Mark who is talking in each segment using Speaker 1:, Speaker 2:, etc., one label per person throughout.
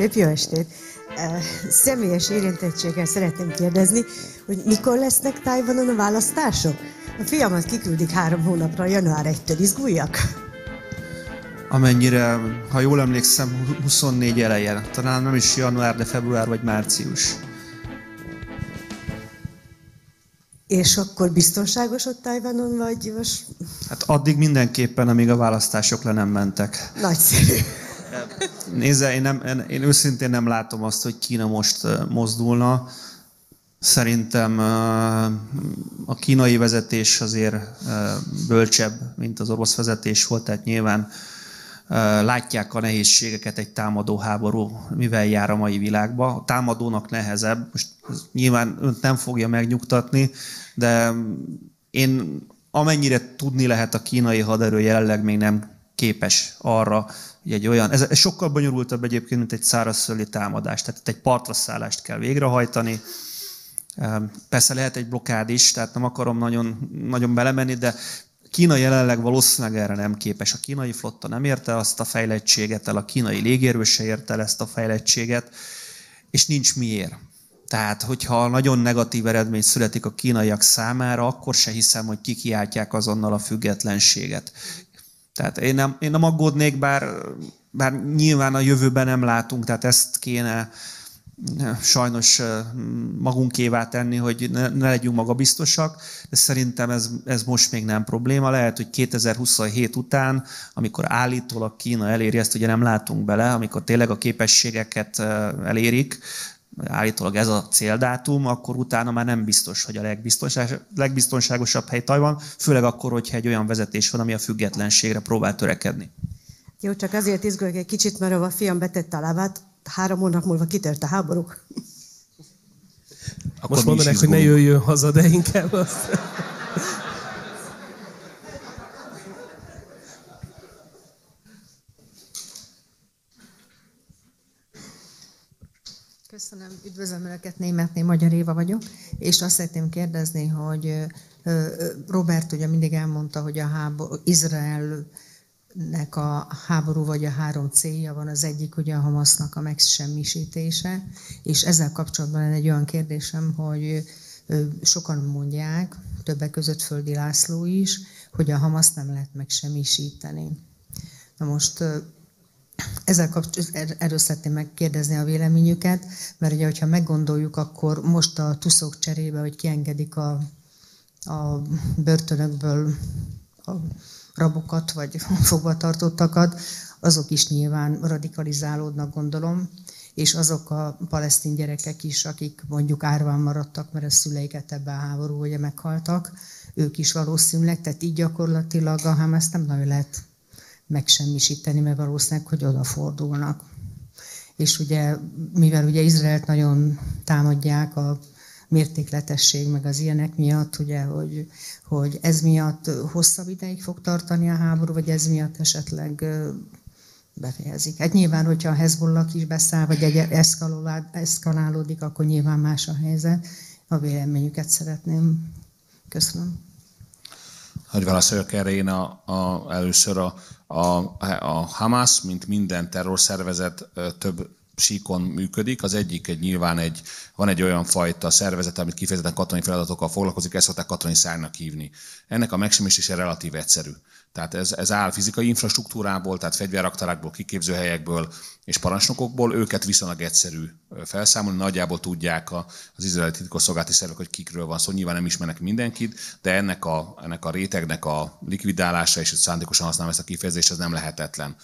Speaker 1: Szép jó estét! Személyes érintettséggel szeretném kérdezni, hogy mikor lesznek Tajvanon a választások? A fiamat kiküldik három hónapra, január 1-től izguljak?
Speaker 2: Amennyire, ha jól emlékszem, 24 elején. Talán nem is január, de február vagy március.
Speaker 1: És akkor biztonságos ott Tajvanon vagy? Most...
Speaker 2: Hát addig mindenképpen, amíg a választások le nem mentek. Nagyszerű. Nézze, én, nem, én, én őszintén nem látom azt, hogy Kína most mozdulna. Szerintem a kínai vezetés azért bölcsebb, mint az orosz vezetés volt, tehát nyilván látják a nehézségeket egy támadó háború, mivel jár a mai világba. A támadónak nehezebb, most nyilván önt nem fogja megnyugtatni, de én amennyire tudni lehet a kínai haderő jelenleg még nem képes arra, Ugye egy olyan, ez, ez sokkal bonyolultabb egyébként, mint egy szárazföldi támadás. Tehát itt egy partraszállást kell végrehajtani. Ehm, persze lehet egy blokád is, tehát nem akarom nagyon, nagyon belemenni, de Kína jelenleg valószínűleg erre nem képes. A kínai flotta nem érte azt a fejlettséget el, a kínai légérő se érte el ezt a fejlettséget, és nincs miért. Tehát, hogyha nagyon negatív eredmény születik a kínaiak számára, akkor se hiszem, hogy kikiáltják azonnal a függetlenséget. Tehát én nem, én nem aggódnék, bár, bár nyilván a jövőben nem látunk, tehát ezt kéne eh, sajnos eh, magunkévá tenni, hogy ne, ne legyünk magabiztosak, de szerintem ez, ez most még nem probléma. Lehet, hogy 2027 után, amikor állítólag Kína eléri, ezt ugye nem látunk bele, amikor tényleg a képességeket eh, elérik, állítólag ez a céldátum, akkor utána már nem biztos, hogy a legbiztonságosabb, legbiztonságosabb hely Tajvan, főleg akkor, hogyha egy olyan vezetés van, ami a függetlenségre próbál törekedni.
Speaker 1: Jó, csak azért izgulok egy kicsit, mert a fiam betette a lábát, három hónap múlva kitört a háború.
Speaker 3: Akkor Most mondanak, hogy ne jöjjön
Speaker 4: haza, de inkább azt.
Speaker 1: Köszönöm, üdvözlöm Önöket, Németné Magyar Éva vagyok, és azt szeretném kérdezni, hogy Robert ugye mindig elmondta, hogy a háború, Izrael nek a háború vagy a három célja van, az egyik ugye a Hamasznak a megsemmisítése, és ezzel kapcsolatban egy olyan kérdésem, hogy sokan mondják, többek között Földi László is, hogy a Hamaszt nem lehet megsemmisíteni. Na most ezzel kapcsolatban er- erről szeretném megkérdezni a véleményüket, mert ugye, hogyha meggondoljuk, akkor most a tuszok cserébe, hogy kiengedik a, a börtönökből a rabokat, vagy fogvatartottakat, azok is nyilván radikalizálódnak, gondolom, és azok a palesztin gyerekek is, akik mondjuk árván maradtak, mert a szüleiket ebben a háború ugye meghaltak, ők is valószínűleg, tehát így gyakorlatilag a Hamas nem nagyon lehet megsemmisíteni, mert valószínűleg, hogy odafordulnak. És ugye, mivel ugye Izraelt nagyon támadják a mértékletesség, meg az ilyenek miatt, ugye, hogy, hogy ez miatt hosszabb ideig fog tartani a háború, vagy ez miatt esetleg befejezik. Hát nyilván, hogyha a Hezbollah is beszáll, vagy egy eszkalálódik, akkor nyilván más a helyzet. A véleményüket szeretném. Köszönöm.
Speaker 3: Hogy válaszoljak erre én a, a, először a a, a Hamas, mint minden terrorszervezet, több síkon működik. Az egyik egy nyilván egy, van egy olyan fajta szervezet, amit kifejezetten katonai feladatokkal foglalkozik, ezt szokták katonai szárnak hívni. Ennek a megsemmisítése relatív egyszerű. Tehát ez, ez áll fizikai infrastruktúrából, tehát fegyverraktárakból, kiképzőhelyekből és parancsnokokból. Őket viszonylag egyszerű felszámolni. Nagyjából tudják az izraeli titkosszolgálati szervek, hogy kikről van szó. Szóval nyilván nem ismernek mindenkit, de ennek a, ennek a rétegnek a likvidálása, és szándékosan használom ezt a kifejezést, ez nem lehetetlen.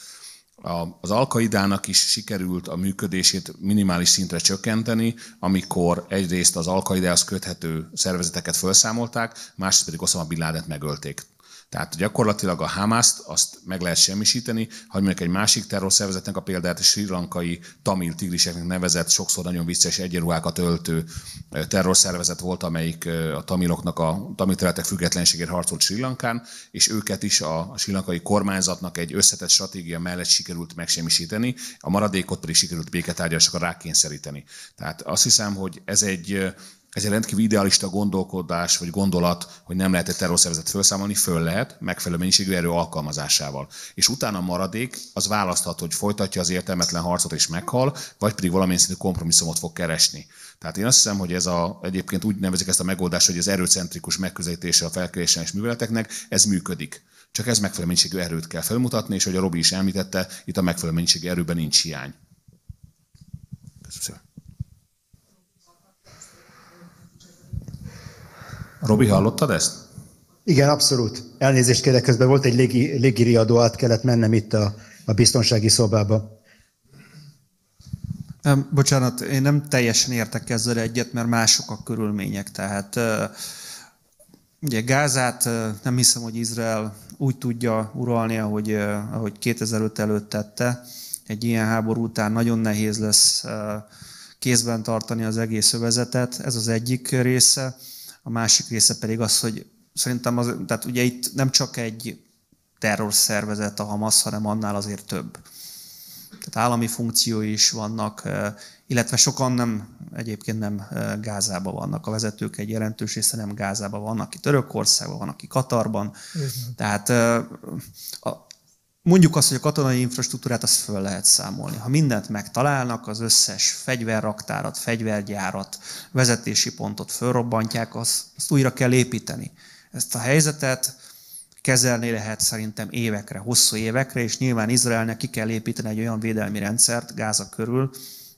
Speaker 3: A, az alkaidának is sikerült a működését minimális szintre csökkenteni, amikor egyrészt az alkaidához köthető szervezeteket felszámolták, másrészt pedig Osama Bin Ládent megölték. Tehát gyakorlatilag a Hamászt azt meg lehet semmisíteni, ha mondjuk egy másik terrorszervezetnek a példát, Sri Lankai tamil tigriseknek nevezett, sokszor nagyon vicces egyenruhákat öltő terrorszervezet volt, amelyik a tamiloknak a tamil területek függetlenségért harcolt Sri Lankán, és őket is a Sri Lankai kormányzatnak egy összetett stratégia mellett sikerült megsemmisíteni, a maradékot pedig sikerült béketárgyalásokra rákényszeríteni. Tehát azt hiszem, hogy ez egy ez egy rendkívül idealista gondolkodás vagy gondolat, hogy nem lehet egy terrorszervezet felszámolni, föl lehet megfelelő mennyiségű erő alkalmazásával. És utána maradék, az választhat, hogy folytatja az értelmetlen harcot és meghal, vagy pedig valamilyen szintű kompromisszumot fog keresni. Tehát én azt hiszem, hogy ez a, egyébként úgy nevezik ezt a megoldást, hogy az erőcentrikus megközelítése a felkérésen és műveleteknek, ez működik. Csak ez megfelelő mennyiségű erőt kell felmutatni, és hogy a Robi is említette, itt a megfelelő mennyiségű erőben nincs hiány. Köszönöm. Robi, hallottad ezt?
Speaker 5: Igen, abszolút. Elnézést kérek, közben volt egy légi, légiriadó, át kellett mennem itt a, a biztonsági szobába.
Speaker 2: Bocsánat, én nem teljesen értek ezzel egyet, mert mások a körülmények. Tehát ugye Gázát nem hiszem, hogy Izrael úgy tudja uralni, ahogy, ahogy 2005 előtt tette. Egy ilyen háború után nagyon nehéz lesz kézben tartani az egész övezetet. Ez az egyik része a másik része pedig az, hogy szerintem az, tehát ugye itt nem csak egy terrorszervezet a Hamas, hanem annál azért több. Tehát állami funkciói is vannak, eh, illetve sokan nem, egyébként nem eh, Gázába vannak. A vezetők egy jelentős része nem Gázába vannak, aki Törökországban, van, aki Katarban. Uh-huh. Tehát eh, Mondjuk azt, hogy a katonai infrastruktúrát azt föl lehet számolni. Ha mindent megtalálnak, az összes fegyverraktárat, fegyvergyárat, vezetési pontot fölrobbantják, azt, azt újra kell építeni. Ezt a helyzetet kezelni lehet szerintem évekre, hosszú évekre, és nyilván Izraelnek ki kell építeni egy olyan védelmi rendszert Gáza körül,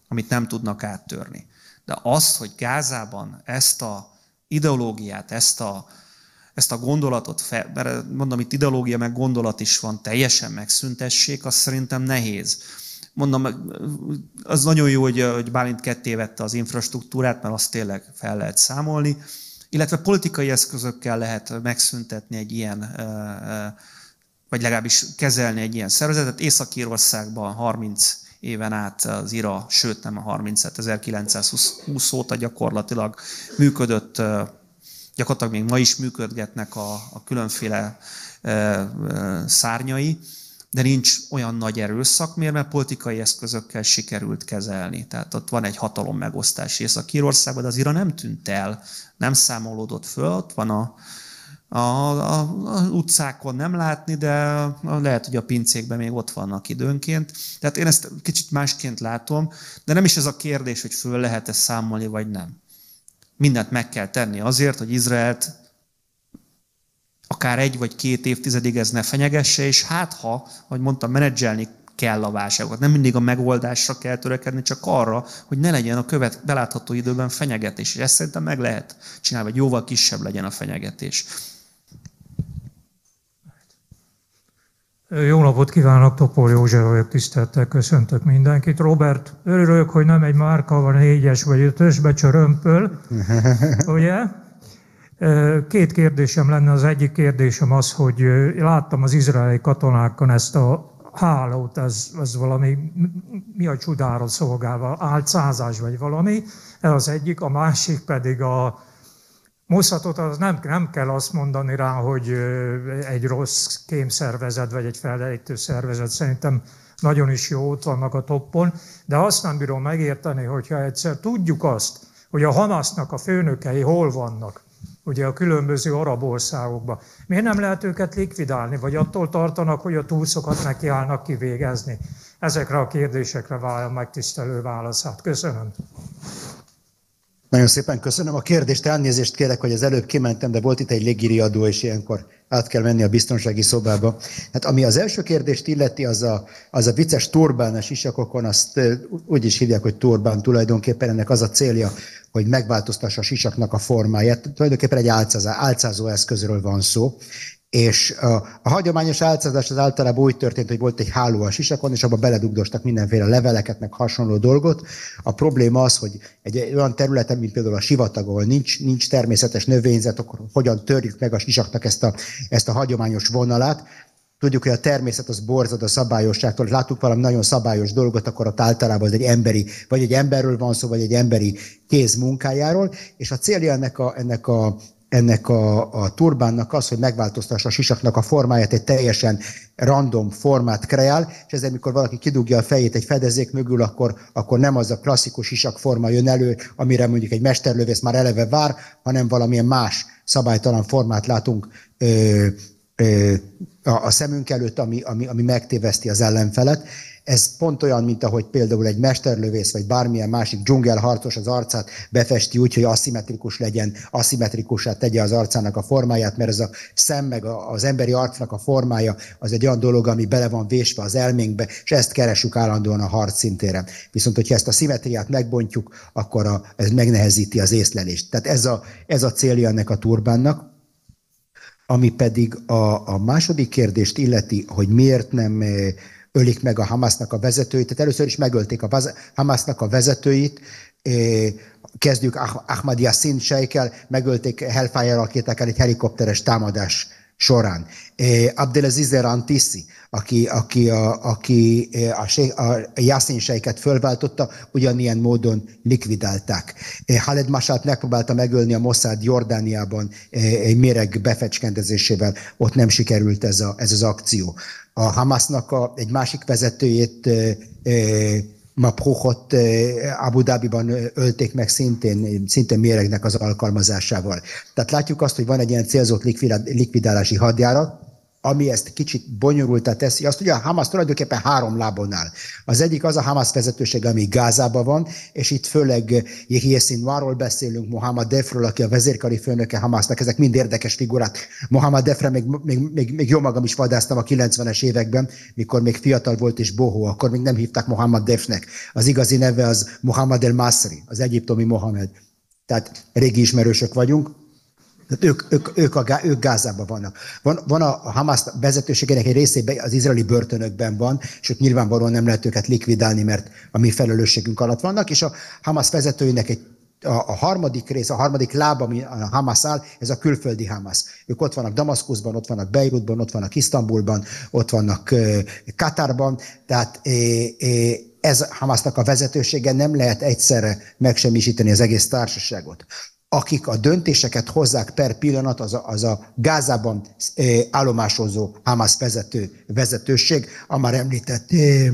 Speaker 2: amit nem tudnak áttörni. De az, hogy Gázában ezt a ideológiát, ezt a ezt a gondolatot, fel, mert mondom, itt ideológia meg gondolat is van, teljesen megszüntessék, az szerintem nehéz. Mondom, az nagyon jó, hogy, hogy Bálint ketté vette az infrastruktúrát, mert azt tényleg fel lehet számolni, illetve politikai eszközökkel lehet megszüntetni egy ilyen vagy legalábbis kezelni egy ilyen szervezetet. Észak-Írországban 30 éven át az IRA, sőt nem a 30-et, 1920 óta gyakorlatilag működött gyakorlatilag még ma is működgetnek a, a különféle e, e, szárnyai, de nincs olyan nagy erőszak, miért? Mert politikai eszközökkel sikerült kezelni. Tehát ott van egy hatalom megosztás Észak-Írországban, de az Ira nem tűnt el, nem számolódott föl, ott van a, a, a, a utcákon nem látni, de lehet, hogy a pincékben még ott vannak időnként. Tehát én ezt kicsit másként látom, de nem is ez a kérdés, hogy föl lehet-e számolni, vagy nem mindent meg kell tenni azért, hogy Izraelt akár egy vagy két évtizedig ez ne fenyegesse, és hát ha, ahogy mondtam, menedzselni kell a válságot, Nem mindig a megoldásra kell törekedni, csak arra, hogy ne legyen a követ belátható időben fenyegetés. És ezt szerintem meg lehet csinálni, vagy jóval kisebb legyen a fenyegetés.
Speaker 6: Jó napot kívánok, Topol József vagyok, tisztelettel köszöntök mindenkit. Robert, örülök, hogy nem egy márka van négyes vagy ötös, csörömpöl, ugye? Két kérdésem lenne, az egyik kérdésem az, hogy láttam az izraeli katonákon ezt a hálót, ez, ez valami, mi a csodára szolgálva, álcázás vagy valami, ez az egyik, a másik pedig a, Moszatot az nem, nem kell azt mondani rá, hogy egy rossz kémszervezet vagy egy felejtő szervezet. Szerintem nagyon is jó, ott vannak a toppon, de azt nem bírom megérteni, hogyha egyszer tudjuk azt, hogy a Hamasnak a főnökei hol vannak, ugye a különböző arab országokban. Miért nem lehet őket likvidálni, vagy attól tartanak, hogy a túlszokat nekiállnak kivégezni? Ezekre a kérdésekre válja megtisztelő válaszát. Köszönöm.
Speaker 5: Nagyon szépen köszönöm a kérdést, elnézést kérek, hogy az előbb kimentem, de volt itt egy légiriadó, és ilyenkor át kell menni a biztonsági szobába. Hát ami az első kérdést illeti, az a, az a vicces turbánás sisakokon azt úgy is hívják, hogy turbán tulajdonképpen, ennek az a célja, hogy megváltoztassa a sisaknak a formáját. Tulajdonképpen egy álcázó, álcázó eszközről van szó, és a, a hagyományos álcázás az általában úgy történt, hogy volt egy háló a sisakon, és abba beledugdostak mindenféle leveleket, meg hasonló dolgot. A probléma az, hogy egy olyan területen, mint például a sivatag, ahol nincs, nincs természetes növényzet, akkor hogyan törjük meg a sisaknak ezt a, ezt a hagyományos vonalát. Tudjuk, hogy a természet az borzad a szabályosságtól. Láttuk valami nagyon szabályos dolgot, akkor ott általában az egy emberi, vagy egy emberről van szó, vagy egy emberi kéz munkájáról. És a célja ennek a, ennek a ennek a, a turbánnak az, hogy megváltoztassa a sisaknak a formáját, egy teljesen random formát kreál, és ezzel, mikor valaki kidugja a fejét egy fedezék mögül, akkor, akkor nem az a klasszikus sisak forma jön elő, amire mondjuk egy mesterlövész már eleve vár, hanem valamilyen más szabálytalan formát látunk ö, ö, a, a szemünk előtt, ami, ami, ami megtéveszti az ellenfelet, ez pont olyan, mint ahogy például egy mesterlövész vagy bármilyen másik dzsungelharcos az arcát befesti úgy, hogy aszimmetrikus legyen, aszimmetrikusá tegye az arcának a formáját, mert ez a szem meg az emberi arcnak a formája az egy olyan dolog, ami bele van vésve az elménkbe, és ezt keresünk állandóan a harc szintére. Viszont, hogyha ezt a szimmetriát megbontjuk, akkor a, ez megnehezíti az észlelést. Tehát ez a, ez a célja ennek a turbánnak. Ami pedig a, a második kérdést illeti, hogy miért nem eh, ölik meg a Hamasnak a vezetőit. Tehát először is megölték a Hamasnak a vezetőit, kezdjük Ahmad Yassin sejkel, megölték Hellfire rakétákkal egy helikopteres támadás során. Abdelaziz Rantisi, aki, aki, a, aki a, a Yassin sejket fölváltotta, ugyanilyen módon likvidálták. Khaled Masát megpróbálta megölni a Mossad Jordániában egy méreg befecskendezésével, ott nem sikerült ez, a, ez az akció a Hamasnak a, egy másik vezetőjét e, Abu Dhabiban ölték meg szintén, szintén méregnek az alkalmazásával. Tehát látjuk azt, hogy van egy ilyen célzott likvidálási hadjárat, ami ezt kicsit bonyolultá teszi, azt ugye a Hamas tulajdonképpen három lábon áll. Az egyik az a Hamas vezetőség, ami Gázában van, és itt főleg Yehia Sinwarról beszélünk, Mohamed Defről, aki a vezérkari főnöke Hamasnak, ezek mind érdekes figurák. Mohamed Defre még, még, még, még jó magam is vadáztam a 90-es években, mikor még fiatal volt és bohó, akkor még nem hívták Mohamed Defnek. Az igazi neve az Mohamed El Masri, az egyiptomi Mohamed. Tehát régi ismerősök vagyunk tehát ők, ők, ők, a, ők Gázában vannak. Van, van a Hamas vezetőségének egy részében az izraeli börtönökben van, és ők nyilvánvalóan nem lehet őket likvidálni, mert a mi felelősségünk alatt vannak, és a Hamas vezetőinek egy a, a harmadik rész, a harmadik láb, ami a Hamas áll, ez a külföldi Hamas. Ők ott vannak Damaszkuszban, ott vannak Beirutban, ott vannak Isztambulban, ott vannak uh, Katárban, tehát ez Hamasnak a vezetősége nem lehet egyszerre megsemmisíteni az egész társaságot akik a döntéseket hozzák per pillanat, az a, az a Gázában eh, állomásozó Hamas vezető, vezetőség, a már említett eh,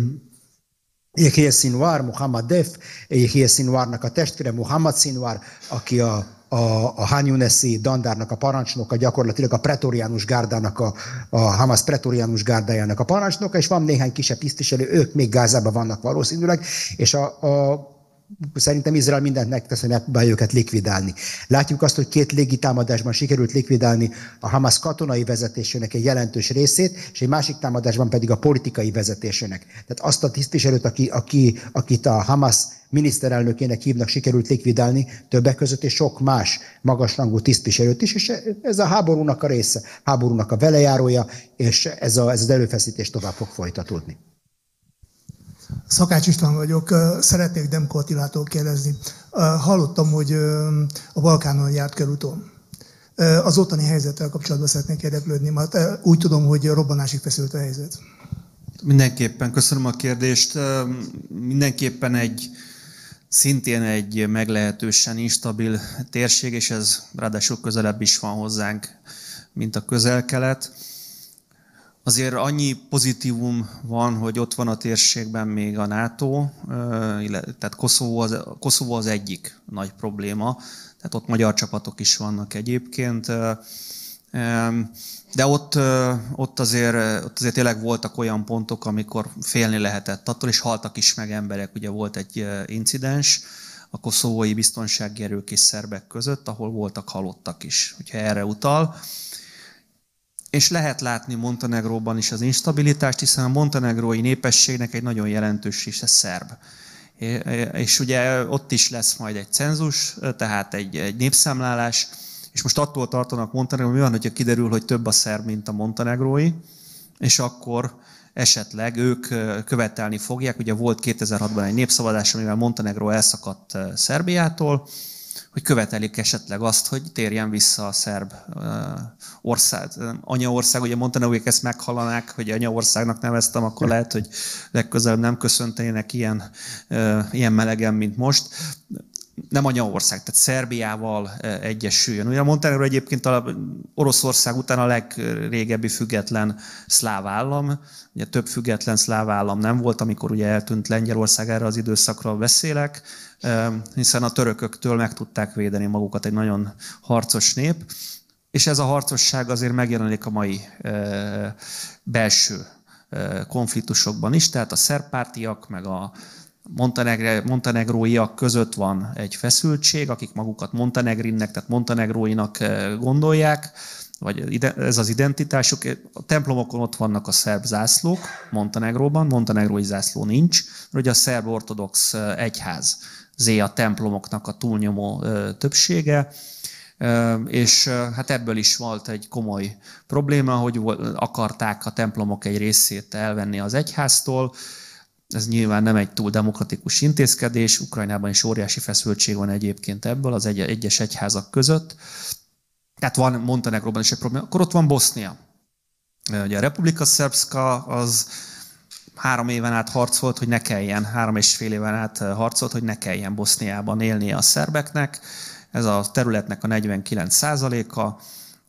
Speaker 5: Yehia Sinwar, Muhammad Def, Yehia Sinwarnak a testvére, Muhammad Sinwar, aki a a, a Hanyuneszi dandárnak a parancsnoka, gyakorlatilag a pretoriánus gárdának, a, a Hamas pretoriánus gárdájának a parancsnoka, és van néhány kisebb tisztviselő, ők még Gázában vannak valószínűleg, és a, a Szerintem Izrael mindent megtesz, hogy megpróbálja őket likvidálni. Látjuk azt, hogy két légitámadásban sikerült likvidálni a Hamas katonai vezetésének egy jelentős részét, és egy másik támadásban pedig a politikai vezetésének. Tehát azt a tisztviselőt, aki, aki, akit a Hamas miniszterelnökének hívnak, sikerült likvidálni többek között, és sok más magasrangú tisztviselőt is, és ez a háborúnak a része, háborúnak a velejárója, és ez, a, ez az előfeszítés tovább fog folytatódni.
Speaker 6: Szakács István vagyok, szeretnék Demko Attilától kérdezni. Hallottam, hogy a Balkánon járt körúton. Az ottani helyzettel kapcsolatban szeretnék érdeklődni, mert úgy tudom, hogy robbanásig feszült a helyzet.
Speaker 2: Mindenképpen, köszönöm a kérdést. Mindenképpen egy, szintén egy meglehetősen instabil térség, és ez ráadásul közelebb is van hozzánk, mint a közel-kelet. Azért annyi pozitívum van, hogy ott van a térségben még a NATO, tehát Koszovó az, Koszovó az egyik nagy probléma, tehát ott magyar csapatok is vannak egyébként. De ott, ott, azért, ott azért tényleg voltak olyan pontok, amikor félni lehetett attól, és haltak is meg emberek. Ugye volt egy incidens a koszovói biztonsági erők és szerbek között, ahol voltak halottak is, hogyha erre utal és lehet látni Montenegróban is az instabilitást, hiszen a montenegrói népességnek egy nagyon jelentős része szerb. És ugye ott is lesz majd egy cenzus, tehát egy, egy népszámlálás, és most attól tartanak Montenegró, mi van, hogyha kiderül, hogy több a szerb, mint a montenegrói, és akkor esetleg ők követelni fogják, ugye volt 2006-ban egy népszavazás, amivel Montenegró elszakadt Szerbiától, hogy követelik esetleg azt, hogy térjen vissza a szerb ország, anyaország, ugye Montenegróék ezt meghalanák, hogy anyaországnak neveztem, akkor lehet, hogy legközelebb nem köszöntenének ilyen, ilyen melegen, mint most nem anyaország, tehát Szerbiával e, egyesüljön. Ugye a Montenegro egyébként a Oroszország után a legrégebbi független szláv állam. Ugye több független szláv állam nem volt, amikor ugye eltűnt Lengyelország, erre az időszakra beszélek, e, hiszen a törököktől meg tudták védeni magukat egy nagyon harcos nép. És ez a harcosság azért megjelenik a mai e, belső konfliktusokban is, tehát a szerpártiak, meg a Montenegre, montenegróiak között van egy feszültség, akik magukat montenegrinnek, tehát montenegróinak eh, gondolják, vagy ez az identitásuk. A templomokon ott vannak a szerb zászlók Montenegróban, montenegrói zászló nincs, mert ugye a szerb ortodox eh, egyház zé a templomoknak a túlnyomó eh, többsége, és hát ebből is volt egy komoly probléma, hogy akarták a templomok egy részét elvenni az egyháztól, ez nyilván nem egy túl demokratikus intézkedés, Ukrajnában is óriási feszültség van egyébként ebből az egy- egyes egyházak között. Tehát van Montenegróban is egy probléma. Akkor ott van Bosznia. Ugye a Republika Szerbszka az három éven át harcolt, hogy ne kelljen, három és fél éven át harcolt, hogy ne kelljen Boszniában élnie a szerbeknek. Ez a területnek a 49 százaléka.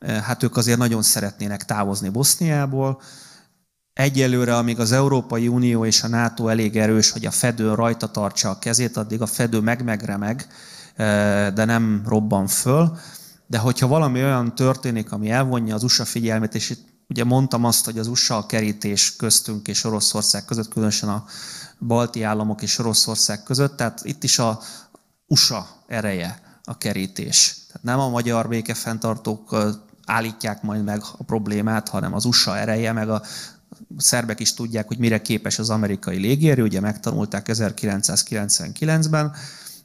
Speaker 2: Hát ők azért nagyon szeretnének távozni Boszniából, Egyelőre, amíg az Európai Unió és a NATO elég erős, hogy a fedő rajta tartsa a kezét, addig a fedő meg-megremeg, e, de nem robban föl. De hogyha valami olyan történik, ami elvonja az USA figyelmét, és itt ugye mondtam azt, hogy az USA a kerítés köztünk és Oroszország között, különösen a balti államok és Oroszország között, tehát itt is a USA ereje a kerítés. Tehát nem a magyar békefenntartók állítják majd meg a problémát, hanem az USA ereje, meg a szerbek is tudják, hogy mire képes az amerikai légierő, ugye megtanulták 1999-ben.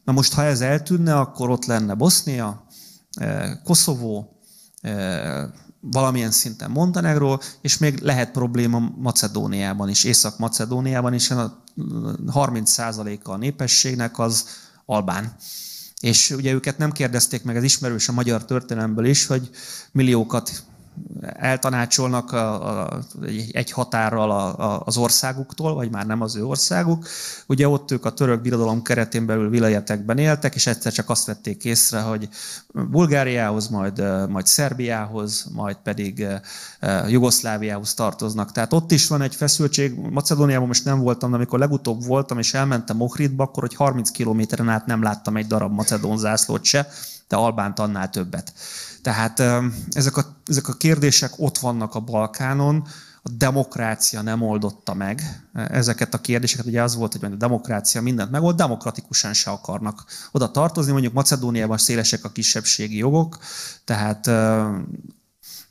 Speaker 2: Na most, ha ez eltűnne, akkor ott lenne Bosznia, eh, Koszovó, eh, valamilyen szinten Montenegro, és még lehet probléma Macedóniában is, Észak-Macedóniában is, a 30%-a eh, a népességnek az albán. És ugye őket nem kérdezték meg, ez ismerős a magyar történelemből is, hogy milliókat eltanácsolnak a, a, egy határral a, a, az országuktól, vagy már nem az ő országuk. Ugye ott ők a török birodalom keretén belül vilajetekben éltek, és egyszer csak azt vették észre, hogy Bulgáriához, majd, majd Szerbiához, majd pedig Jugoszláviához tartoznak. Tehát ott is van egy feszültség. Macedóniában most nem voltam, de amikor legutóbb voltam, és elmentem Ohridba, akkor hogy 30 kilométeren át nem láttam egy darab macedón zászlót se de Albánt annál többet. Tehát ezek a, ezek a kérdések ott vannak a Balkánon, a demokrácia nem oldotta meg e, ezeket a kérdéseket. Ugye az volt, hogy a demokrácia mindent megold, demokratikusan se akarnak oda tartozni. Mondjuk Macedóniában szélesek a kisebbségi jogok, tehát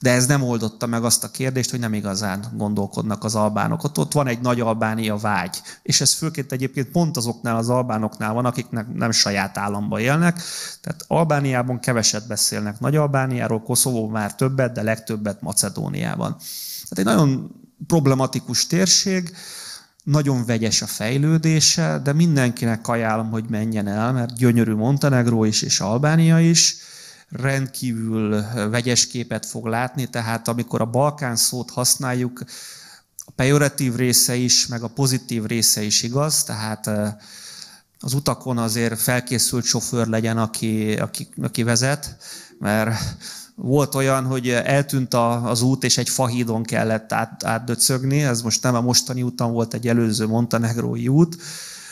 Speaker 2: de ez nem oldotta meg azt a kérdést, hogy nem igazán gondolkodnak az albánok. Ott, ott van egy nagy albánia vágy, és ez főként egyébként pont azoknál az albánoknál van, akiknek nem saját államban élnek, tehát Albániában keveset beszélnek Nagy-Albániáról, Koszovó már többet, de legtöbbet Macedóniában. Tehát egy nagyon problematikus térség, nagyon vegyes a fejlődése, de mindenkinek ajánlom, hogy menjen el, mert gyönyörű Montenegró is és Albánia is, rendkívül eh, vegyes képet fog látni, tehát amikor a Balkán szót használjuk, a pejoratív része is, meg a pozitív része is igaz, tehát eh, az utakon azért felkészült sofőr legyen, aki, aki, aki vezet, mert volt olyan, hogy eltűnt az út, és egy fahídon kellett át, átdöcögni, ez most nem a mostani úton volt, egy előző montenegrói út,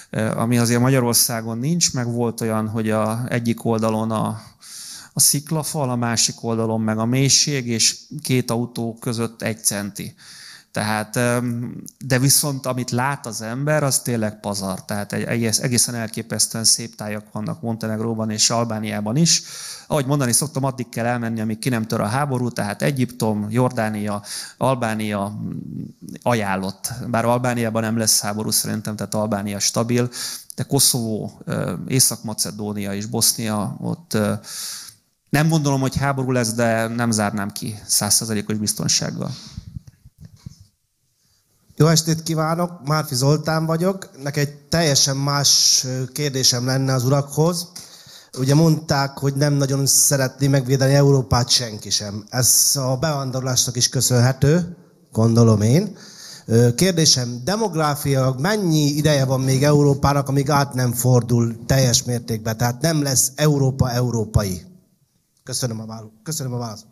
Speaker 2: eh, ami azért Magyarországon nincs, meg volt olyan, hogy a egyik oldalon a, a sziklafal, a másik oldalon meg a mélység, és két autó között egy centi. Tehát, de viszont amit lát az ember, az tényleg pazar. Tehát egy, egészen elképesztően szép tájak vannak Montenegróban és Albániában is. Ahogy mondani szoktam, addig kell elmenni, amíg ki nem tör a háború, tehát Egyiptom, Jordánia, Albánia mm, ajánlott. Bár Albániában nem lesz háború szerintem, tehát Albánia stabil, de Koszovó, Észak-Macedónia és Bosznia ott nem gondolom, hogy háború lesz, de nem zárnám ki százszerzelékos biztonsággal.
Speaker 4: Jó estét kívánok, Márfi Zoltán vagyok. Nekem egy teljesen más kérdésem lenne az urakhoz. Ugye mondták, hogy nem nagyon szeretné megvédeni Európát senki sem. Ez a bevándorlásnak is köszönhető, gondolom én. Kérdésem, demográfiailag mennyi ideje van még Európának, amíg át nem fordul
Speaker 5: teljes mértékben? Tehát nem lesz Európa európai? Köszönöm a, válasz, köszönöm a választ.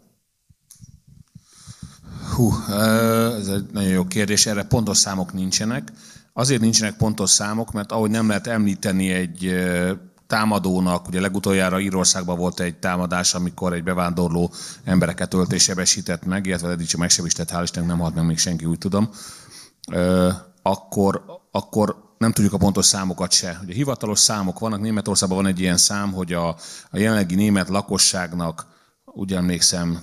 Speaker 3: Hú, ez egy nagyon jó kérdés, erre pontos számok nincsenek. Azért nincsenek pontos számok, mert ahogy nem lehet említeni egy támadónak, ugye legutoljára Írországban volt egy támadás, amikor egy bevándorló embereket ölt és sebesített meg, illetve eddig csak megsebesített, hál' Istennek nem halt meg még senki, úgy tudom, akkor, akkor nem tudjuk a pontos számokat se. Ugye hivatalos számok vannak, Németországban van egy ilyen szám, hogy a, a jelenlegi német lakosságnak úgy emlékszem,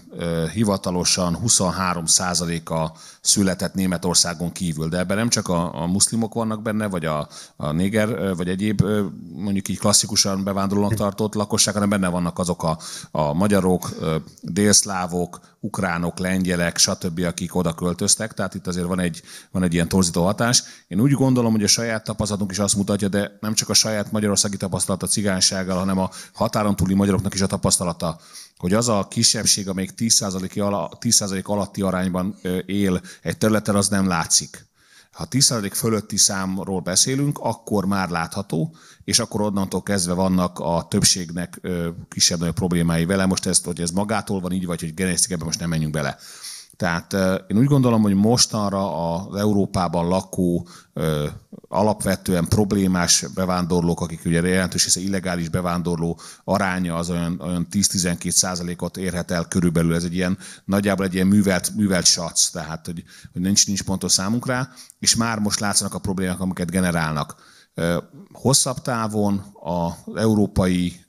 Speaker 3: hivatalosan 23%-a született Németországon kívül. De ebben nem csak a, a muszlimok vannak benne, vagy a, a néger, vagy egyéb mondjuk így klasszikusan bevándorlónak tartott lakosság, hanem benne vannak azok a, a magyarok, délszlávok, ukránok, lengyelek, stb., akik oda költöztek. Tehát itt azért van egy, van egy ilyen torzító hatás. Én úgy gondolom, hogy a saját tapasztalatunk is azt mutatja, de nem csak a saját magyarországi tapasztalat a cigánysággal, hanem a határon túli magyaroknak is a tapasztalata hogy az a kisebbség, amelyik 10%, ala, 10 alatti arányban él egy területen, az nem látszik. Ha 10% fölötti számról beszélünk, akkor már látható, és akkor onnantól kezdve vannak a többségnek kisebb-nagyobb problémái vele. Most ezt, hogy ez magától van így, vagy hogy genetikában most nem menjünk bele. Tehát én úgy gondolom, hogy mostanra az Európában lakó alapvetően problémás bevándorlók, akik ugye jelentős, hiszen illegális bevándorló aránya az olyan, olyan 10-12 százalékot érhet el körülbelül. Ez egy ilyen, nagyjából egy ilyen művelt, művelt sac, tehát hogy, hogy nincs, nincs pontos számunk rá, és már most látszanak a problémák, amiket generálnak. Hosszabb távon az európai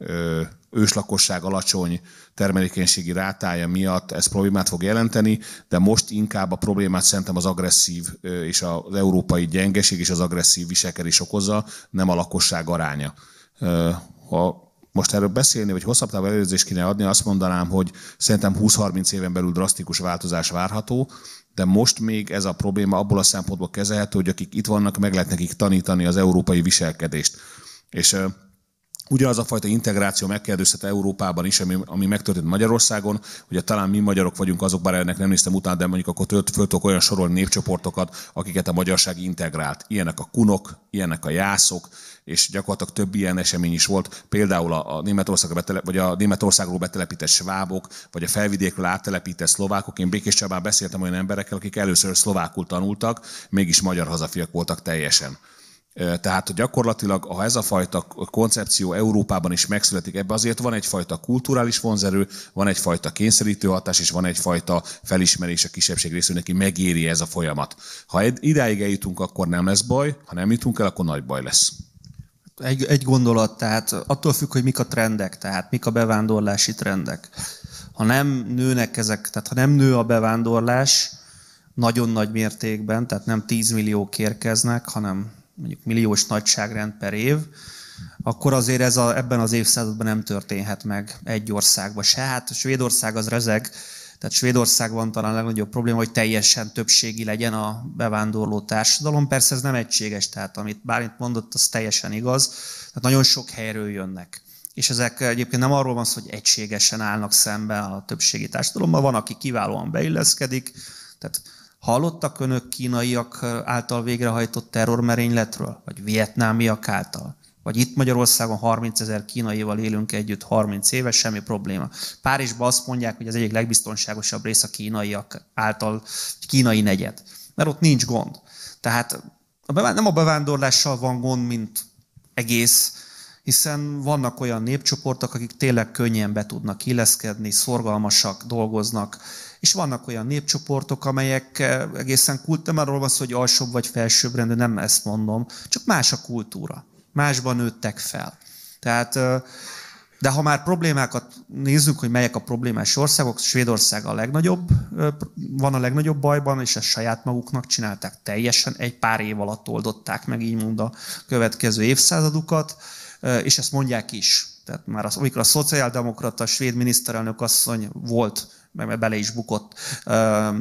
Speaker 3: őslakosság alacsony termelékenységi rátája miatt ez problémát fog jelenteni, de most inkább a problémát szerintem az agresszív és az európai gyengeség és az agresszív viselkedés okozza, nem a lakosság aránya. Ha most erről beszélni, vagy hosszabb távú előzést kéne adni, azt mondanám, hogy szerintem 20-30 éven belül drasztikus változás várható, de most még ez a probléma abból a szempontból kezelhető, hogy akik itt vannak, meg lehet nekik tanítani az európai viselkedést. És ugyanaz a fajta integráció megkérdőzhet Európában is, ami, ami megtörtént Magyarországon, hogy talán mi magyarok vagyunk azok, bár ennek nem néztem utána, de mondjuk akkor tölt, föl tudok olyan sorolni népcsoportokat, akiket a magyarság integrált. Ilyenek a kunok, ilyenek a jászok, és gyakorlatilag több ilyen esemény is volt. Például a, a Németországra betele, vagy a Németországról betelepített svábok, vagy a felvidékről áttelepített szlovákok. Én Békés Csabán beszéltem olyan emberekkel, akik először szlovákul tanultak, mégis magyar hazafiak voltak teljesen. Tehát gyakorlatilag, ha ez a fajta koncepció Európában is megszületik, ebbe azért van egyfajta kulturális vonzerő, van egyfajta kényszerítő hatás, és van egyfajta felismerés a kisebbség részéről, neki megéri ez a folyamat. Ha idáig eljutunk, akkor nem lesz baj, ha nem jutunk el, akkor nagy baj lesz. Egy, egy gondolat,
Speaker 2: tehát attól függ, hogy mik a trendek, tehát mik a bevándorlási trendek. Ha nem nőnek ezek, tehát ha nem nő a bevándorlás nagyon nagy mértékben, tehát nem 10 millió érkeznek, hanem mondjuk milliós nagyságrend per év, akkor azért ez a, ebben az évszázadban nem történhet meg egy országban se. Hát Svédország az rezeg, tehát Svédországban talán a legnagyobb probléma, hogy teljesen többségi legyen a bevándorló társadalom. Persze ez nem egységes, tehát amit Bálint mondott, az teljesen igaz. Tehát nagyon sok helyről jönnek. És ezek egyébként nem arról van szó, hogy egységesen állnak szembe a többségi társadalommal. Van, aki kiválóan beilleszkedik, tehát Hallottak önök kínaiak által végrehajtott terrormerényletről? Vagy vietnámiak által? Vagy itt Magyarországon 30 ezer kínaival élünk együtt 30 éve, semmi probléma. Párizsban azt mondják, hogy az egyik legbiztonságosabb rész a kínaiak által, kínai negyed. Mert ott nincs gond. Tehát nem a bevándorlással van gond, mint egész, hiszen vannak olyan népcsoportok, akik tényleg könnyen be tudnak illeszkedni, szorgalmasak, dolgoznak, és vannak olyan népcsoportok, amelyek eh, egészen kult, nem arról van szó, hogy alsóbb vagy felsőbb rendű, nem ezt mondom, csak más a kultúra. Másban nőttek fel. Tehát de ha már problémákat nézzük, hogy melyek a problémás országok, Svédország a legnagyobb, van a legnagyobb bajban, és ezt saját maguknak csinálták teljesen, egy pár év alatt oldották meg így mond a következő évszázadukat, és ezt mondják is. Tehát már az, amikor a szociáldemokrata svéd miniszterelnök asszony volt mert bele is bukott,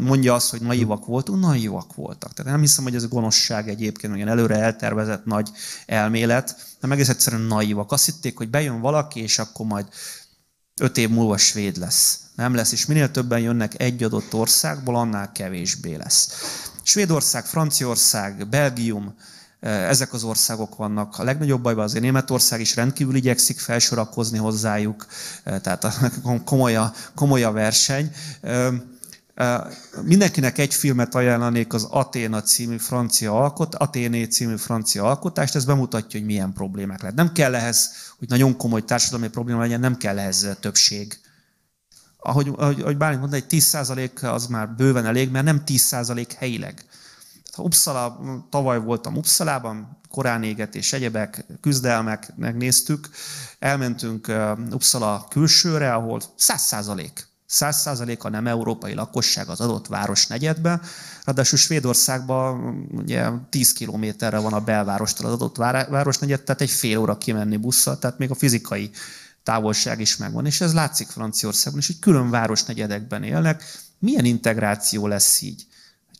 Speaker 2: mondja azt, hogy naivak voltunk, naivak voltak. Tehát nem hiszem, hogy ez a gonoszság egyébként, olyan előre eltervezett nagy elmélet, meg ez egyszerűen naivak. Azt hitték, hogy bejön valaki, és akkor majd öt év múlva svéd lesz. Nem lesz, és minél többen jönnek egy adott országból, annál kevésbé lesz. Svédország, Franciaország, Belgium, Eh, ezek az országok vannak. A legnagyobb bajban azért Németország is rendkívül igyekszik felsorakozni hozzájuk, eh, tehát a, komoly, a, komoly a verseny. Eh, mindenkinek egy filmet ajánlanék, az Athéna című francia alkot, Athéné című francia alkotást, ez bemutatja, hogy milyen problémák lehet. Nem kell ehhez, hogy nagyon komoly társadalmi probléma legyen, nem kell ehhez többség ahogy, ahogy, ahogy Bálint mondta, egy 10% az már bőven elég, mert nem 10% helyileg. Uppsala, tavaly voltam Uppsalában, korán égetés, egyebek, küzdelmek, megnéztük. Elmentünk Uppsala külsőre, ahol 100 százalék 100%-a nem európai lakosság az adott város negyedbe, ráadásul Svédországban mm, ugye 10 kilométerre van a belvárostól az adott negyed, tehát egy fél óra kimenni busszal, tehát még a fizikai távolság is megvan, és ez látszik Franciaországban is, hogy külön városnegyedekben élnek. Milyen integráció lesz így?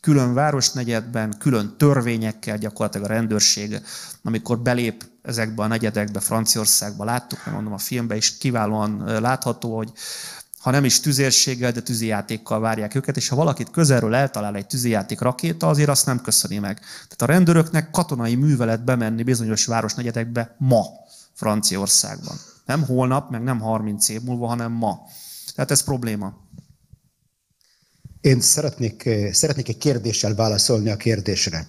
Speaker 2: külön városnegyedben, külön törvényekkel gyakorlatilag a rendőrség, amikor belép ezekbe a negyedekbe, Franciaországba láttuk, nem mondom a filmben is kiválóan látható, hogy ha nem is tüzérséggel, de tűzijátékkal várják őket, és ha valakit közelről eltalál egy tűzijáték rakéta, azért azt nem köszöni meg. Tehát a rendőröknek katonai művelet bemenni bizonyos városnegyedekbe ma Franciaországban. Nem holnap, meg nem 30 év múlva, hanem ma. Tehát ez probléma.
Speaker 5: Én szeretnék, eh, szeretnék egy kérdéssel válaszolni a kérdésre.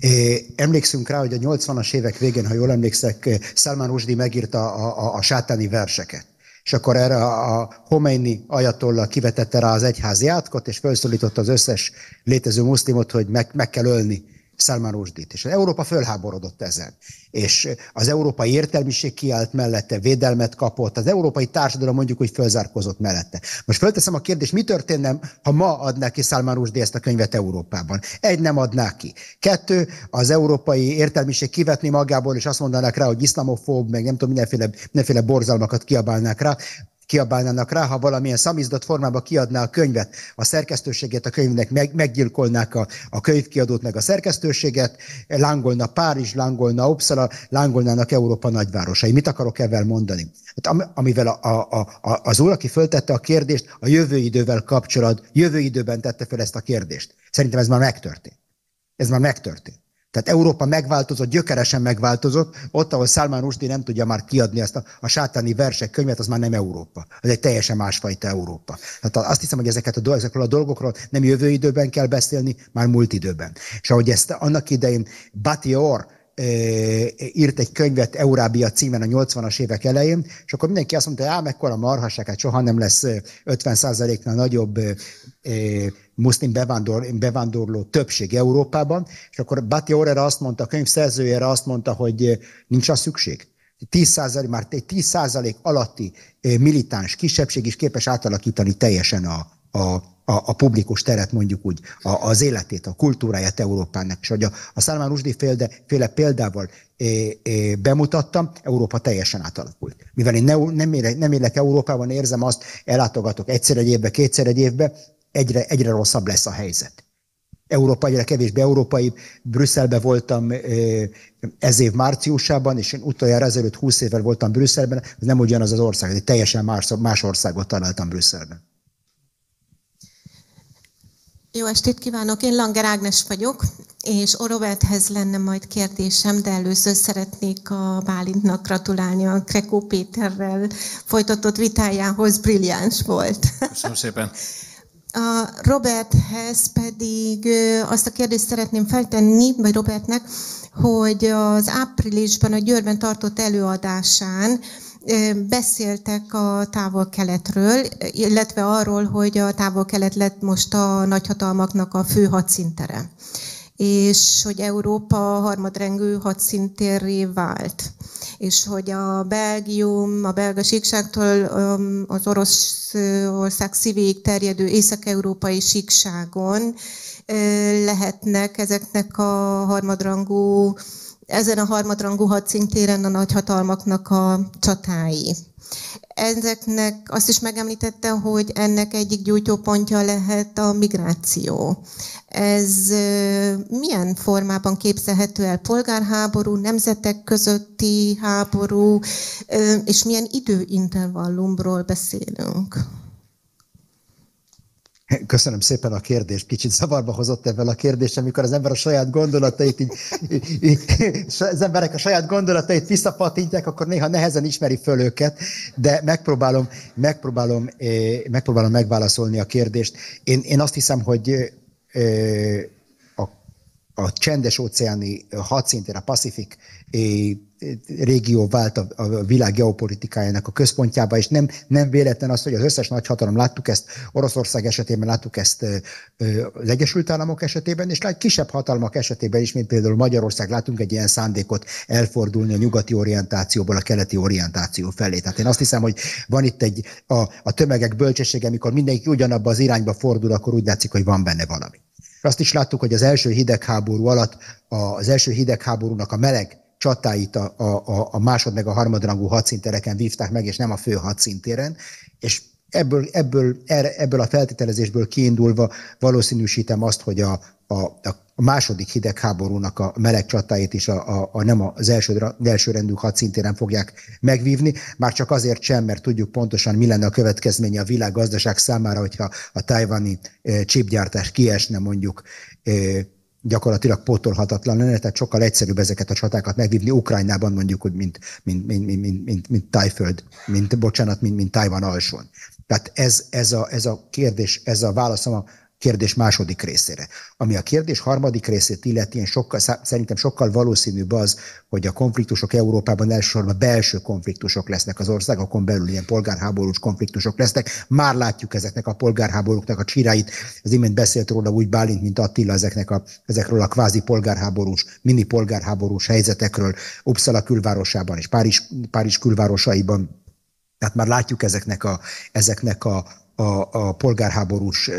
Speaker 5: Eh, emlékszünk rá, hogy a 80-as évek végén, ha jól emlékszek, eh, Salman Rusdi megírta a, a, a sátáni verseket és akkor erre a Homeini ajatolla kivetette rá az egyházi átkot, és felszólította az összes létező muszlimot, hogy meg, meg kell ölni Salman Rushdie-t. És az Európa fölháborodott ezen. És az európai értelmiség kiállt mellette, védelmet kapott, az európai társadalom mondjuk úgy fölzárkozott mellette. Most fölteszem a kérdést, mi történne, ha ma adná ki Salman Rushdie ezt a könyvet Európában? Egy, nem adná ki. Kettő, az európai értelmiség kivetni magából, és azt mondanák rá, hogy iszlamofób, meg nem tudom, mindenféle, mindenféle borzalmakat kiabálnák rá kiabálnának rá, ha valamilyen szamizdott formában kiadná a könyvet, a szerkesztőséget a könyvnek, meg, meggyilkolnák a, a könyvkiadót, meg a szerkesztőséget, lángolna Párizs, lángolna Uppsala, lángolnának Európa nagyvárosai. Mit akarok ebben mondani? Hát, amivel a, a, a, az úr, aki föltette a kérdést, a jövő idővel kapcsolat, jövő időben tette fel ezt a kérdést. Szerintem ez már megtörtént. Ez már megtörtént. Tehát Európa megváltozott, gyökeresen megváltozott. Ott, ahol Salman Rushdie nem tudja már kiadni ezt a, a sátáni versek könyvet, az már nem Európa. Ez egy teljesen másfajta Európa. Tehát azt hiszem, hogy ezeket a, ezekről a dolgokról nem jövő időben kell beszélni, már múlt időben. És ahogy ezt annak idején Batior írt egy könyvet Eurábia címen a 80-as évek elején, és akkor mindenki azt mondta, hogy mekkora marhaság, hát soha nem lesz 50%-nál nagyobb muszlim bevándor, bevándorló többség Európában, és akkor Bati Orera azt mondta, a könyv szerzőjére azt mondta, hogy eh, nincs a szükség. 10 már 10 alatti eh, militáns kisebbség is képes átalakítani teljesen a, a, a, a publikus teret, mondjuk úgy, a, az életét, a kultúráját Európának. És hogy a, a Szálmán Rushdie félde, féle példával é, eh, é, bemutattam, Európa teljesen átalakult. Mivel én ne, nem, élek, nem élek Európában, érzem azt, ellátogatok egyszer egy évbe, kétszer egy évbe, egyre, egyre rosszabb lesz a helyzet. Európa egyre kevésbé európai. Brüsszelben voltam ez év márciusában, és én utoljára ezelőtt 20 évvel voltam Brüsszelben, ez nem ugyanaz az ország, egy teljesen más, más országot találtam Brüsszelben.
Speaker 7: Jó estét kívánok, én Langer Ágnes vagyok, és orovethez lenne majd kérdésem, de először szeretnék a Bálintnak gratulálni a Krekó Péterrel folytatott vitájához, brilliáns volt.
Speaker 3: Köszönöm szépen.
Speaker 7: A Roberthez pedig azt a kérdést szeretném feltenni, vagy Robertnek, hogy az áprilisban a Győrben tartott előadásán beszéltek a távol-keletről, illetve arról, hogy a távol-kelet lett most a nagyhatalmaknak a fő hadszintere, és hogy Európa harmadrengő hadszintérré vált és hogy a Belgium, a belga síkságtól az Oroszország szívéig terjedő észak-európai síkságon lehetnek ezeknek a harmadrangú, ezen a harmadrangú hadszintéren a nagyhatalmaknak a csatái. Ezeknek azt is megemlítette, hogy ennek egyik gyújtópontja lehet a migráció. Ez milyen formában képzelhető el polgárháború, nemzetek közötti háború, és milyen időintervallumról beszélünk?
Speaker 5: Köszönöm szépen a kérdést. Kicsit zavarba hozott ebben a kérdést, amikor az ember a saját gondolatait így, az emberek a saját gondolatait visszapatintják, akkor néha nehezen ismeri föl őket, de megpróbálom, megpróbálom, eh, megpróbálom megválaszolni a kérdést. Én, én azt hiszem, hogy eh, a, a csendes óceáni hadszintér, a Pacific eh, régió vált a, a világ geopolitikájának a központjába, és nem, nem véletlen az, hogy az összes nagyhatalom, láttuk ezt Oroszország esetében, láttuk ezt az Egyesült Államok esetében, és lát kisebb hatalmak esetében is, mint például Magyarország, látunk egy ilyen szándékot elfordulni a nyugati orientációból a keleti orientáció felé. Tehát én azt hiszem, hogy van itt egy a, a tömegek bölcsessége, amikor mindenki ugyanabba az irányba fordul, akkor úgy látszik, hogy van benne valami. Azt is láttuk, hogy az első hidegháború alatt az első hidegháborúnak a meleg csatáit a, a, a másod meg a harmadrangú hadszintereken vívták meg, és nem a fő hadszintéren, és ebből, ebből, ebből a feltételezésből kiindulva valószínűsítem azt, hogy a, a, a második hidegháborúnak a meleg csatáit is a, a, a nem az első, rendű hadszintéren fogják megvívni, már csak azért sem, mert tudjuk pontosan, mi lenne a következménye a világgazdaság számára, hogyha a tájvani eh, csipgyártás kiesne mondjuk eh, gyakorlatilag pótolhatatlan lenne, tehát sokkal egyszerűbb ezeket a csatákat megvívni Ukrajnában mondjuk, hogy mint, mint, mint, mint, mint, mint, mint Tájföld, mint, bocsánat, mint, mint Tájvan alsón. Tehát ez, ez, a, ez a kérdés, ez a válaszom a kérdés második részére. Ami a kérdés harmadik részét illeti, én sokkal, szerintem sokkal valószínűbb az, hogy a konfliktusok Európában elsősorban belső konfliktusok lesznek az országokon belül, ilyen polgárháborús konfliktusok lesznek. Már látjuk ezeknek a polgárháborúknak a csiráit, az imént beszélt róla úgy Bálint, mint Attila ezeknek a, ezekről a kvázi polgárháborús, mini polgárháborús helyzetekről, Uppsala külvárosában és Párizs, Párizs külvárosaiban. Tehát már látjuk ezeknek a, ezeknek a a, a polgárháborús e,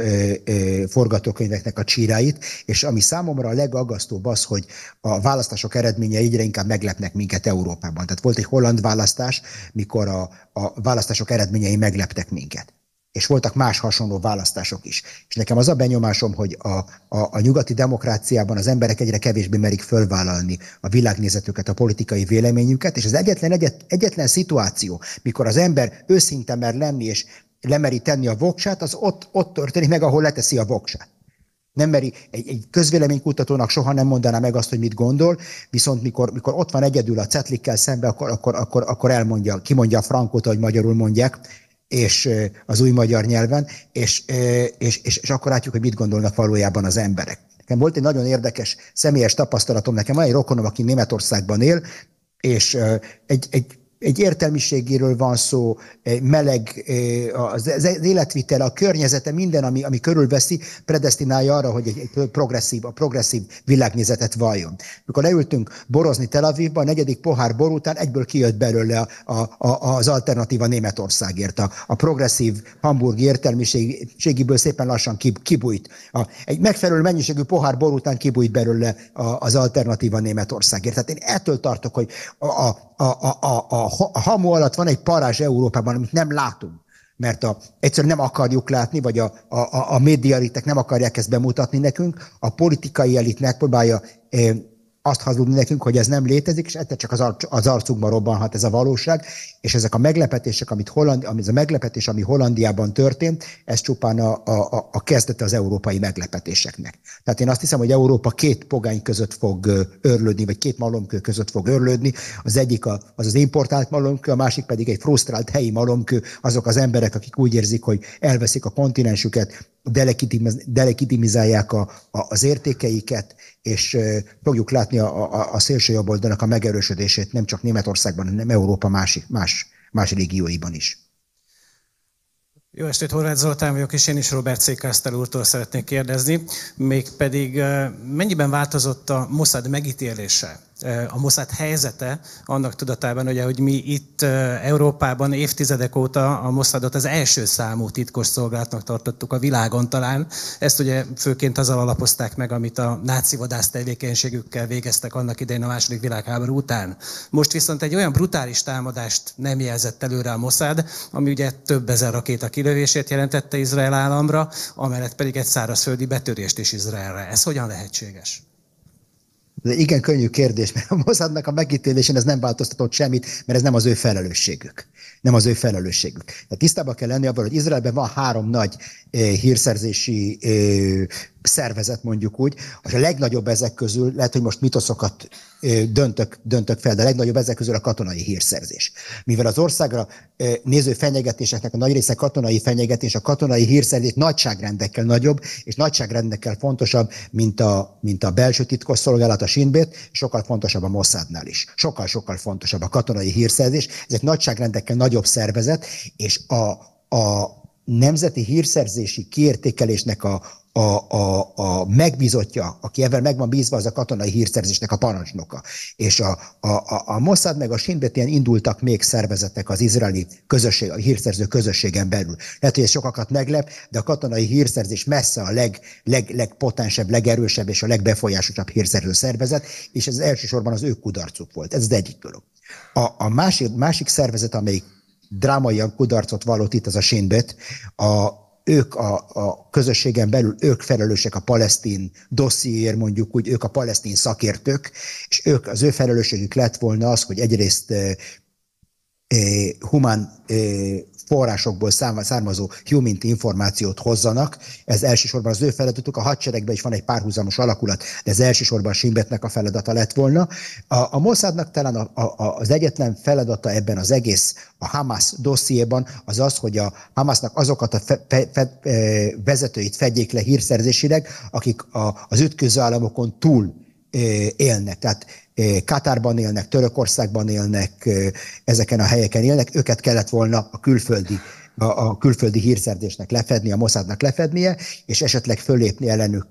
Speaker 5: e, forgatókönyveknek a csíráit, és ami számomra a legagasztóbb az, hogy a választások eredménye egyre inkább meglepnek minket Európában. Tehát volt egy holland választás, mikor a, a választások eredményei megleptek minket és voltak más hasonló választások is. És nekem az a benyomásom, hogy a, a, a nyugati demokráciában az emberek egyre kevésbé merik fölvállalni a világnézetüket, a politikai véleményüket, és az egyetlen, egyet, egyetlen szituáció, mikor az ember őszinte mer lenni, és lemeri tenni a voksát, az ott, ott történik meg, ahol leteszi a voksát. Nem meri, egy, egy közvéleménykutatónak soha nem mondaná meg azt, hogy mit gondol, viszont mikor, mikor ott van egyedül a cetlikkel szemben, akkor, akkor, akkor, akkor elmondja, kimondja a frankot, ahogy magyarul mondják, és az új magyar nyelven, és, és, és, és akkor látjuk, hogy mit gondolnak valójában az emberek. Nekem volt egy nagyon érdekes személyes tapasztalatom, nekem van egy rokonom, aki Németországban él, és egy, egy egy értelmiségéről van szó, meleg, eh, az életvitele, a környezete, minden, ami, ami körülveszi, predestinálja arra, hogy egy, egy progresszív, a progresszív világnézetet valljon. Mikor leültünk borozni Tel Avivba, a negyedik pohár bor után egyből kijött belőle a, a, a, az alternatíva Németországért, a, a progresszív hamburgi értelmiségiből szépen lassan kibújt. A, egy megfelelő mennyiségű pohár bor után kibújt belőle a, az alternatíva Németországért. Tehát én ettől tartok, hogy a, a, a, a, a a hamu alatt van egy parázs Európában, amit nem látunk mert a, egyszerűen nem akarjuk látni, vagy a, a, a média elitek nem akarják ezt bemutatni nekünk, a politikai elitnek próbálja eh, azt hazudni nekünk, hogy ez nem létezik, és ettől csak az, arc, az arcunkban robbanhat ez a valóság, és ezek a meglepetések, amit Holland, amit a meglepetés, ami Hollandiában történt, ez csupán a, a, a kezdete az európai meglepetéseknek. Tehát én azt hiszem, hogy Európa két pogány között fog örlődni, vagy két malomkő között fog örlődni. Az egyik a, az az importált malomkő, a másik pedig egy frusztrált helyi malomkő, azok az emberek, akik úgy érzik, hogy elveszik a kontinensüket, delegitimizálják a, a, az értékeiket, és fogjuk látni a, a, a szélső jobboldalnak a megerősödését nem csak Németországban, hanem Európa másik, más, más régióiban is.
Speaker 4: Jó estét, Horváth Zoltán vagyok, és én is Robert C. Kastel úrtól szeretnék kérdezni, mégpedig mennyiben változott a Mossad megítélése a Mossad helyzete annak tudatában, ugye, hogy mi itt Európában évtizedek óta a Mossadot az első számú titkos szolgálatnak tartottuk a világon talán. Ezt ugye főként azzal alapozták meg, amit a náci vadász tevékenységükkel végeztek annak idején a második világháború után. Most viszont egy olyan brutális támadást nem jelzett előre a Mossad, ami ugye több ezer rakéta kilövését jelentette Izrael államra, amellett pedig egy szárazföldi betörést is Izraelre. Ez hogyan lehetséges?
Speaker 5: Ez egy igen könnyű kérdés, mert a Mossadnak a megítélésén ez nem változtatott semmit, mert ez nem az ő felelősségük. Nem az ő felelősségük. Tehát tisztában kell lenni abban, hogy Izraelben van három nagy eh, hírszerzési eh, szervezet mondjuk úgy, hogy a legnagyobb ezek közül, lehet, hogy most mitoszokat döntök, döntök fel, de a legnagyobb ezek közül a katonai hírszerzés. Mivel az országra néző fenyegetéseknek a nagy része katonai fenyegetés, a katonai hírszerzés nagyságrendekkel nagyobb, és nagyságrendekkel fontosabb, mint a, mint a belső titkos szolgálat, a Sinbét, sokkal fontosabb a Mossadnál is. Sokkal-sokkal fontosabb a katonai hírszerzés, ez egy nagyságrendekkel nagyobb szervezet, és a, a nemzeti hírszerzési kiértékelésnek a, a, a, a megbízottja, aki ebben meg van bízva, az a katonai hírszerzésnek a parancsnoka. És a, a, a, a Mossad meg a Sinbetén indultak még szervezetek az izraeli közösség, a hírszerző közösségen belül. Lehet, hogy ez sokakat meglep, de a katonai hírszerzés messze a leg, leg, legpotensebb, legerősebb és a legbefolyásosabb hírszerző szervezet, és ez elsősorban az ő kudarcuk volt. Ez az egyik dolog. A, a másik, másik szervezet, amelyik drámaian kudarcot vallott itt, az a Sinbet, a ők a, a közösségen belül, ők felelősek a palesztin dossziér, mondjuk úgy, ők a palesztin szakértők, és ők az ő felelősségük lett volna az, hogy egyrészt humán forrásokból származó human információt hozzanak. Ez elsősorban az ő feladatuk, a hadseregben is van egy párhuzamos alakulat, de ez elsősorban Simbetnek a feladata lett volna. A, a Mossadnak talán a, a, az egyetlen feladata ebben az egész a Hamas dossziéban az az, hogy a Hamasnak azokat a fe, fe, fe, vezetőit fedjék le hírszerzésileg, akik a, az ütköző államokon túl élnek. Tehát Katárban élnek, Törökországban élnek, ezeken a helyeken élnek, őket kellett volna a külföldi a, a külföldi hírszerzésnek lefedni, a Mossadnak lefednie, és esetleg fölépni ellenük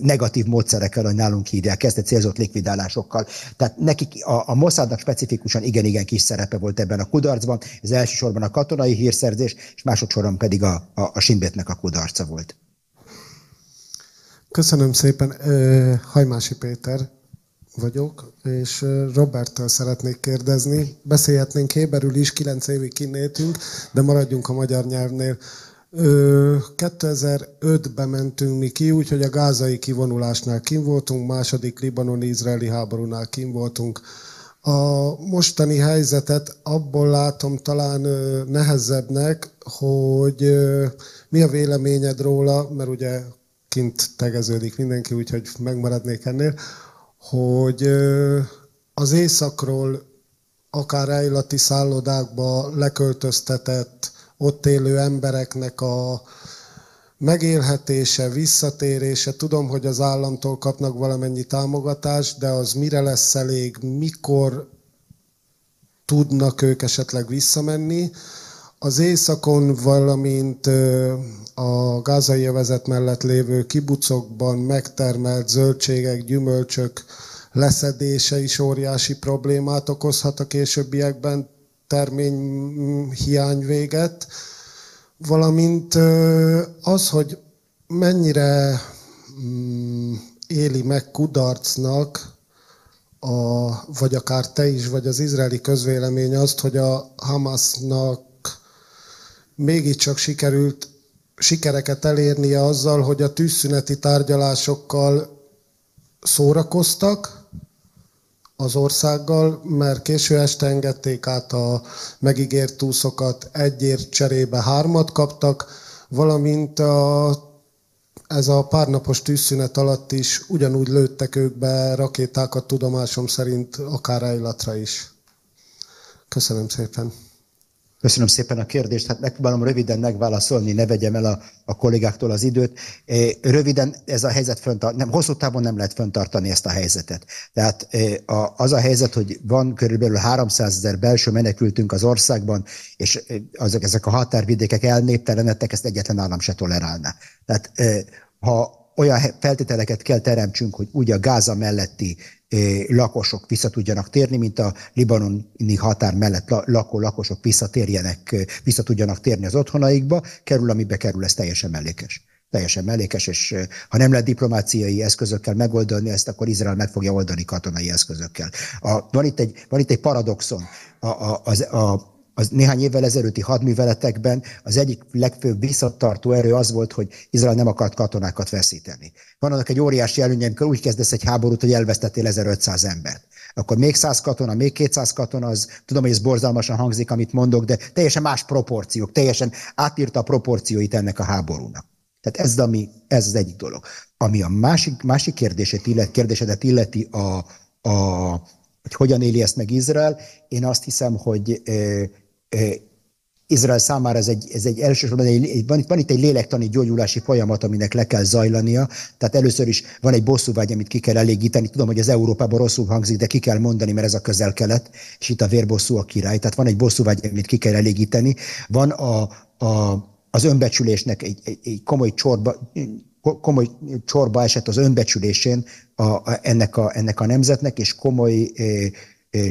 Speaker 5: negatív módszerekkel, hogy nálunk hívják kezdett célzott likvidálásokkal. Tehát nekik a, a Mossadnak specifikusan igen-igen kis szerepe volt ebben a kudarcban, ez elsősorban a katonai hírszerzés, és másodszorban pedig a, a, a Simbétnek a kudarca
Speaker 4: volt. Köszönöm szépen, Hajmási Péter vagyok, és Robertől szeretnék kérdezni. Beszélhetnénk héberül is, 9 évig kinnétünk, de maradjunk a magyar nyelvnél. 2005-ben mentünk mi ki, úgyhogy a gázai kivonulásnál kim voltunk, második libanon-izraeli háborúnál kim voltunk. A mostani helyzetet abból látom talán nehezebbnek, hogy mi a véleményed róla, mert ugye kint tegeződik mindenki, úgyhogy megmaradnék ennél, hogy az éjszakról akár elillati szállodákba leköltöztetett, ott élő embereknek a megélhetése, visszatérése. Tudom, hogy az államtól kapnak valamennyi támogatást, de az mire lesz elég, mikor tudnak ők esetleg visszamenni. Az északon, valamint a gázai övezet mellett lévő kibucokban megtermelt zöldségek, gyümölcsök leszedése is óriási problémát okozhat a későbbiekben termény mm, hiány véget, valamint az, hogy mennyire mm, éli meg kudarcnak, a, vagy akár te is, vagy az izraeli közvélemény azt, hogy a Hamasnak mégiscsak sikerült sikereket elérnie azzal, hogy a tűzszüneti tárgyalásokkal szórakoztak az országgal, mert késő este engedték át a megígért túszokat, egyért cserébe hármat kaptak, valamint a, ez a párnapos tűzszünet alatt is ugyanúgy lőttek ők be rakétákat tudomásom szerint akár Eilatra is. Köszönöm szépen! Köszönöm szépen a kérdést. Hát megpróbálom röviden megválaszolni, ne vegyem el a, a kollégáktól
Speaker 5: az időt. Röviden ez a helyzet föntart, nem, hosszú távon nem lehet föntartani ezt a helyzetet. Tehát az a helyzet, hogy van körülbelül 300 ezer belső menekültünk az országban, és azok, ezek a határvidékek elnéptelenedtek, ezt egyetlen állam se tolerálná. Tehát ha olyan feltételeket kell teremtsünk, hogy úgy a Gáza melletti lakosok vissza tudjanak térni, mint a libanoni határ mellett lakó lakosok visszatérjenek, vissza tudjanak térni az otthonaikba, kerül, amibe kerül, ez teljesen mellékes teljesen mellékes, és ha nem lehet diplomáciai eszközökkel megoldani ezt, akkor Izrael meg fogja oldani katonai eszközökkel. A, van, itt egy, van itt egy paradoxon. A, a, az, a, az néhány évvel ezelőtti hadműveletekben az egyik legfőbb visszatartó erő az volt, hogy Izrael nem akart katonákat veszíteni. Van annak egy óriási előnye, amikor úgy kezdesz egy háborút, hogy elvesztettél 1500 embert. Akkor még 100 katona, még 200 katona, az tudom, hogy ez borzalmasan hangzik, amit mondok, de teljesen más proporciók, teljesen átírta a proporcióit ennek a háborúnak. Tehát ez, ami, ez az egyik dolog. Ami a másik, másik kérdését illet, kérdésedet illeti, a, a, hogy hogyan éli ezt meg Izrael, én azt hiszem, hogy Izrael számára ez egy, ez egy elsősorban egy, van, van itt egy lélektani gyógyulási folyamat, aminek le kell zajlania. Tehát először is van egy bosszúvágy, amit ki kell elégíteni. Tudom, hogy az Európában rosszul hangzik, de ki kell mondani, mert ez a közel-kelet, és itt a vérbosszú a király. Tehát van egy bosszúvágy, amit ki kell elégíteni. Van a, a, az önbecsülésnek egy, egy, egy komoly csorba, komoly csorba esett az önbecsülésén a, a, ennek, a, ennek a nemzetnek, és komoly eh,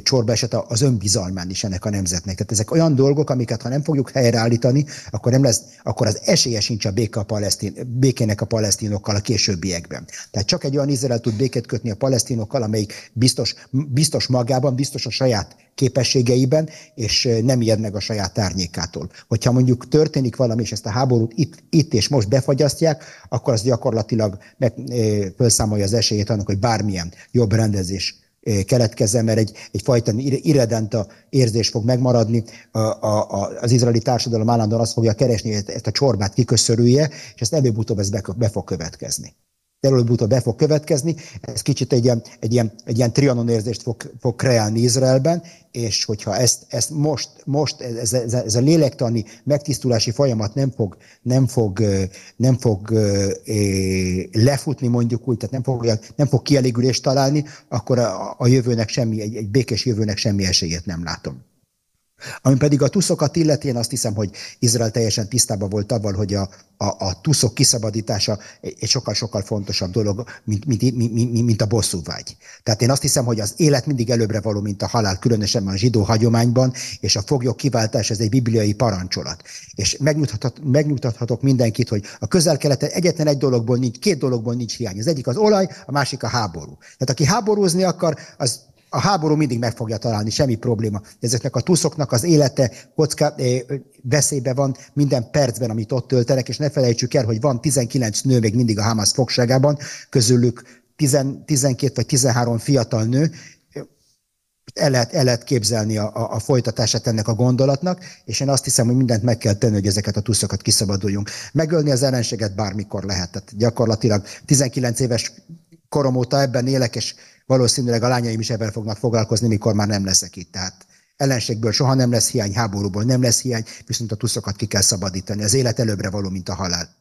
Speaker 5: csorba esett az önbizalmán is ennek a nemzetnek. Tehát ezek olyan dolgok, amiket ha nem fogjuk helyreállítani, akkor, nem lesz, akkor az esélye sincs a, béke a palesztin, békének a palesztinokkal a későbbiekben. Tehát csak egy olyan Izrael tud béket kötni a palesztinokkal, amelyik biztos, biztos magában, biztos a saját képességeiben, és nem ijed meg a saját árnyékától. Hogyha mondjuk történik valami, és ezt a háborút itt, itt és most befagyasztják, akkor az gyakorlatilag meg, e, felszámolja az esélyét annak, hogy bármilyen jobb rendezés keletkezzen, mert egy, egyfajta irredenta érzés fog megmaradni. A, a, az izraeli társadalom állandóan azt fogja keresni, hogy ezt a csorbát kiköszörülje, és ezt előbb-utóbb ez be, be fog következni de előbb-utóbb be fog következni. Ez kicsit egy ilyen, egy ilyen, egy ilyen trianon érzést fog, fog kreálni Izraelben, és hogyha ezt, ezt most, most ez, ez, ez a lélektani megtisztulási folyamat nem fog, nem fog, nem fog lefutni mondjuk úgy, tehát nem fog, nem fog kielégülést találni, akkor a, a jövőnek semmi, egy, egy békés jövőnek semmi esélyét nem látom. Ami pedig a tuszokat illeti, én azt hiszem, hogy Izrael teljesen tisztában volt abban, hogy a, a, a tuszok kiszabadítása egy sokkal-sokkal fontosabb dolog, mint, mint, mint, mint a vágy. Tehát én azt hiszem, hogy az élet mindig előbbre való, mint a halál, különösen a zsidó hagyományban, és a foglyok kiváltás, ez egy bibliai parancsolat. És megnyugtathat, megnyugtathatok mindenkit, hogy a közel-keleten egyetlen egy dologból nincs, két dologból nincs hiány. Az egyik az olaj, a másik a háború. Tehát aki háborúzni akar, az a háború mindig meg fogja találni, semmi probléma. Ezeknek a tuszoknak az élete kocká, eh, veszélybe van minden percben, amit ott töltenek, és ne felejtsük el, hogy van 19 nő még mindig a Hamas fogságában, közülük 10, 12 vagy 13 fiatal nő, el lehet, el lehet képzelni a, a, a folytatását ennek a gondolatnak, és én azt hiszem, hogy mindent meg kell tenni, hogy ezeket a tuszokat kiszabaduljunk. Megölni az ellenséget bármikor lehet. Tehát gyakorlatilag 19 éves korom óta ebben élek, és valószínűleg a lányaim is ebben fognak foglalkozni, mikor már nem leszek itt. Tehát ellenségből soha nem lesz hiány, háborúból nem lesz hiány, viszont a tuszokat ki kell szabadítani. Az élet előbbre való, mint a halál.